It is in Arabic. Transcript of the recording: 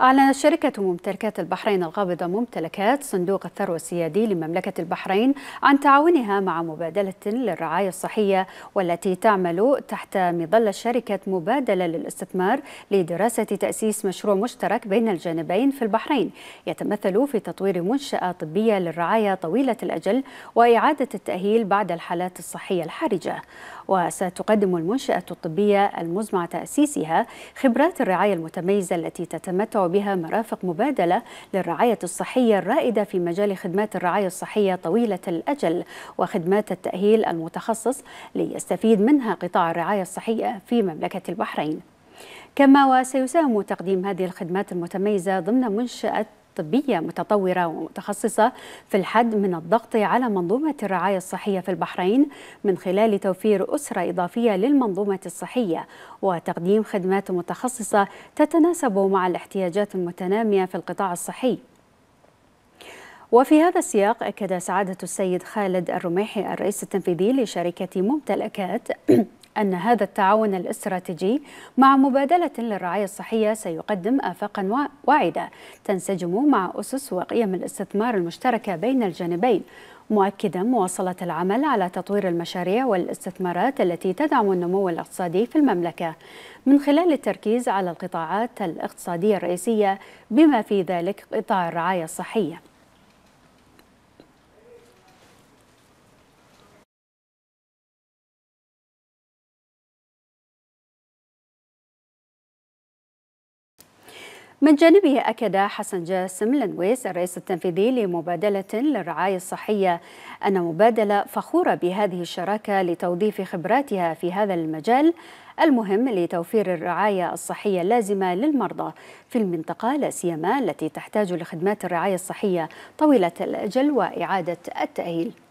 أعلنت شركة ممتلكات البحرين القابضة ممتلكات صندوق الثروة السيادي لمملكة البحرين عن تعاونها مع مبادلة للرعاية الصحية والتي تعمل تحت مظلة شركة مبادلة للاستثمار لدراسة تأسيس مشروع مشترك بين الجانبين في البحرين يتمثل في تطوير منشأة طبية للرعاية طويلة الأجل وإعادة التأهيل بعد الحالات الصحية الحرجة وستقدم المنشأة الطبية المزمع تأسيسها خبرات الرعاية المتميزة التي تتمتع بها مرافق مبادلة للرعاية الصحية الرائدة في مجال خدمات الرعاية الصحية طويلة الأجل وخدمات التأهيل المتخصص ليستفيد منها قطاع الرعاية الصحية في مملكة البحرين كما وسيساهم تقديم هذه الخدمات المتميزة ضمن منشأة طبية متطورة ومتخصصة في الحد من الضغط على منظومة الرعاية الصحية في البحرين من خلال توفير أسرة إضافية للمنظومة الصحية وتقديم خدمات متخصصة تتناسب مع الاحتياجات المتنامية في القطاع الصحي وفي هذا السياق أكد سعادة السيد خالد الرميحي الرئيس التنفيذي لشركة ممتلكات أن هذا التعاون الاستراتيجي مع مبادلة للرعاية الصحية سيقدم آفاقا واعدة تنسجم مع أسس وقيم الاستثمار المشتركة بين الجانبين مؤكدا مواصلة العمل على تطوير المشاريع والاستثمارات التي تدعم النمو الاقتصادي في المملكة من خلال التركيز على القطاعات الاقتصادية الرئيسية بما في ذلك قطاع الرعاية الصحية من جانبه أكد حسن جاسم لنويس الرئيس التنفيذي لمبادلة للرعاية الصحية أن مبادلة فخورة بهذه الشراكة لتوظيف خبراتها في هذا المجال المهم لتوفير الرعاية الصحية اللازمة للمرضى في المنطقة لا سيما التي تحتاج لخدمات الرعاية الصحية طويلة الأجل وإعادة التأهيل